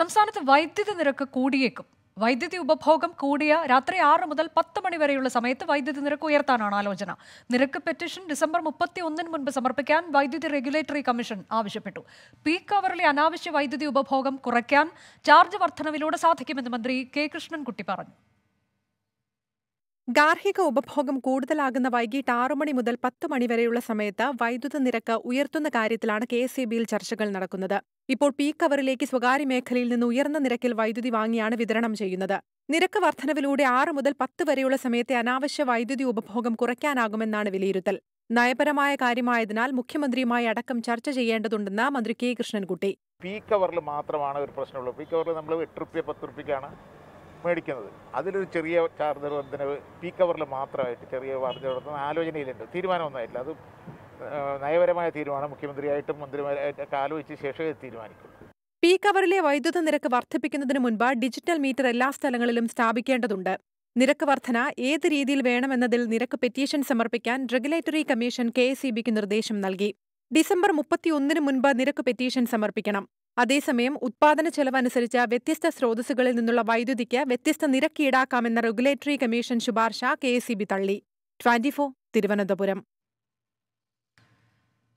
സംസ്ഥാനത്ത് വൈദ്യുതി നിരക്ക് കൂടിയേക്കും വൈദ്യുതി ഉപഭോഗം കൂടിയ രാത്രി ആറ് മുതൽ പത്ത് മണി വരെയുള്ള സമയത്ത് വൈദ്യുതി നിരക്ക് ഉയർത്താനാണ് ആലോചന നിരക്ക് പെറ്റീഷൻ ഡിസംബർ മുപ്പത്തി ഒന്നിന് മുൻപ് സമർപ്പിക്കാൻ വൈദ്യുതി റെഗുലേറ്ററി കമ്മീഷൻ ആവശ്യപ്പെട്ടു പീക്ക് അവറിലെ അനാവശ്യ വൈദ്യുതി ഉപഭോഗം കുറയ്ക്കാൻ ചാർജ് വർധനവിലൂടെ സാധിക്കുമെന്ന് മന്ത്രി കെ കൃഷ്ണൻകുട്ടി പറഞ്ഞു ഗാർഹിക ഉപഭോഗം കൂടുതലാകുന്ന വൈകിട്ട് ആറുമണി മണി മുതൽ പത്ത് മണിവരെയുള്ള സമയത്ത് വൈദ്യുത നിരക്ക് ഉയർത്തുന്ന കാര്യത്തിലാണ് കെ എസ് ഇ ബിയിൽ ചർച്ചകൾ നടക്കുന്നത് ഇപ്പോൾ പീക്ക് കവറിലേക്ക് സ്വകാര്യ മേഖലയിൽ നിന്ന് ഉയർന്ന നിരക്കിൽ വൈദ്യുതി വാങ്ങിയാണ് വിതരണം ചെയ്യുന്നത് നിരക്ക് വർധനവിലൂടെ ആറ് മുതൽ പത്ത് വരെയുള്ള സമയത്തെ അനാവശ്യ വൈദ്യുതി ഉപഭോഗം കുറയ്ക്കാനാകുമെന്നാണ് വിലയിരുത്തൽ നയപരമായ കാര്യമായതിനാൽ മുഖ്യമന്ത്രിയുമായി അടക്കം ചർച്ച ചെയ്യേണ്ടതുണ്ടെന്ന് മന്ത്രി കെ കൃഷ്ണൻകുട്ടി പീക്ക് കവറിൽ മാത്രമാണ് ഒരു പ്രശ്നമുള്ളൂ പീക്ക് കവറിൽ നമ്മൾ എട്ട് റുപ്യ പത്ത് റുപ്യക്കാണ് മേടിക്കുന്നത് അതിലൊരു ചെറിയ ചാർജർ വർദ്ധന പീക്ക് കവറിൽ മാത്രമായിട്ട് ചെറിയ വർദ്ധന വർധന ആലോചനയിലുണ്ട് തീരുമാനമൊന്നുമായിട്ടില്ല അത് നയപരമായ തീരുമാനം മുഖ്യമന്ത്രിയായിട്ടും മന്ത്രിമാരായിട്ടൊക്കെ ആലോചിച്ച ശേഷമേ തീരുമാനിക്കും പീക്ക് അവറിലെ വൈദ്യുത നിരക്ക് വർദ്ധിപ്പിക്കുന്നതിന് മുൻപ് ഡിജിറ്റൽ മീറ്റർ എല്ലാ സ്ഥലങ്ങളിലും സ്ഥാപിക്കേണ്ടതുണ്ട് നിരക്ക് വർധന ഏത് രീതിയിൽ വേണമെന്നതിൽ നിരക്ക് പെറ്റീഷൻ സമർപ്പിക്കാൻ റെഗുലേറ്ററി കമ്മീഷൻ കെ സി നിർദ്ദേശം നൽകി ഡിസംബർ മുപ്പത്തിയൊന്നിന് മുൻപ് നിരക്ക് പെറ്റീഷൻ സമർപ്പിക്കണം അതേസമയം ഉത്പാദന ചെലവനുസരിച്ച് വ്യത്യസ്ത സ്രോതസ്സുകളിൽ നിന്നുള്ള വൈദ്യുതിക്ക് വ്യത്യസ്ത നിരക്ക് ഈടാക്കാമെന്ന റെഗുലേറ്ററി കമ്മീഷൻ ശുപാർശ കെ തള്ളി ട്വന്റി തിരുവനന്തപുരം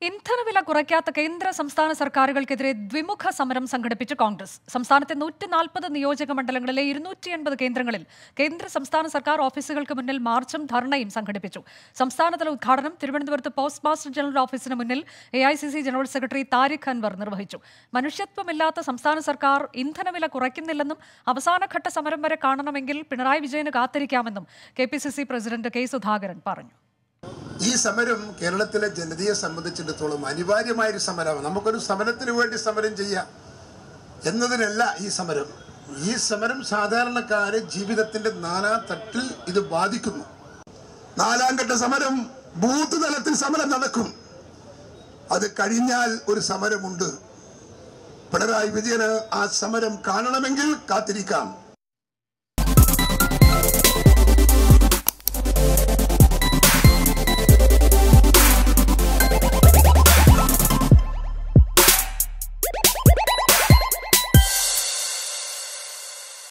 ഇന്ധനവില കുറയ്ക്കാത്ത കേന്ദ്ര സംസ്ഥാന സർക്കാരുകൾക്കെതിരെ ദ്വിമുഖ സമരം സംഘടിപ്പിച്ച് കോൺഗ്രസ് സംസ്ഥാനത്തെ നൂറ്റി നാൽപ്പത് നിയോജക മണ്ഡലങ്ങളിലെ ഇരുന്നൂറ്റി എൺപത് കേന്ദ്രങ്ങളിൽ കേന്ദ്ര സംസ്ഥാന സർക്കാർ ഓഫീസുകൾക്ക് മുന്നിൽ മാർച്ചും ധർണയും സംഘടിപ്പിച്ചു സംസ്ഥാനതല ഉദ്ഘാടനം തിരുവനന്തപുരത്ത് പോസ്റ്റ് മാസ്റ്റർ ജനറൽ ഓഫീസിന് മുന്നിൽ A general secretary Tariq Anwar നിർവഹിച്ചു മനുഷ്യത്വമില്ലാത്ത സംസ്ഥാന സർക്കാർ ഇന്ധനവില കുറയ്ക്കുന്നില്ലെന്നും അവസാനഘട്ട സമരം വരെ കാണണമെങ്കിൽ പിണറായി വിജയന് കാത്തിരിക്കാമെന്നും കെ പ്രസിഡന്റ് കെ സുധാകരൻ പറഞ്ഞു ഈ സമരം കേരളത്തിലെ ജനതയെ സംബന്ധിച്ചിടത്തോളം അനിവാര്യമായൊരു സമരമാണ് നമുക്കൊരു സമരത്തിന് വേണ്ടി സമരം ചെയ്യാം എന്നതിനല്ല ഈ സമരം ഈ സമരം സാധാരണക്കാരെ ജീവിതത്തിന്റെ നാനാ തട്ടിൽ ഇത് ബാധിക്കുന്നു നാലാം ഘട്ട സമരം ബൂത്ത് തലത്തിൽ സമരം നടക്കും അത് കഴിഞ്ഞാൽ ഒരു സമരമുണ്ട് പിണറായി വിജയന് ആ സമരം കാണണമെങ്കിൽ കാത്തിരിക്കാം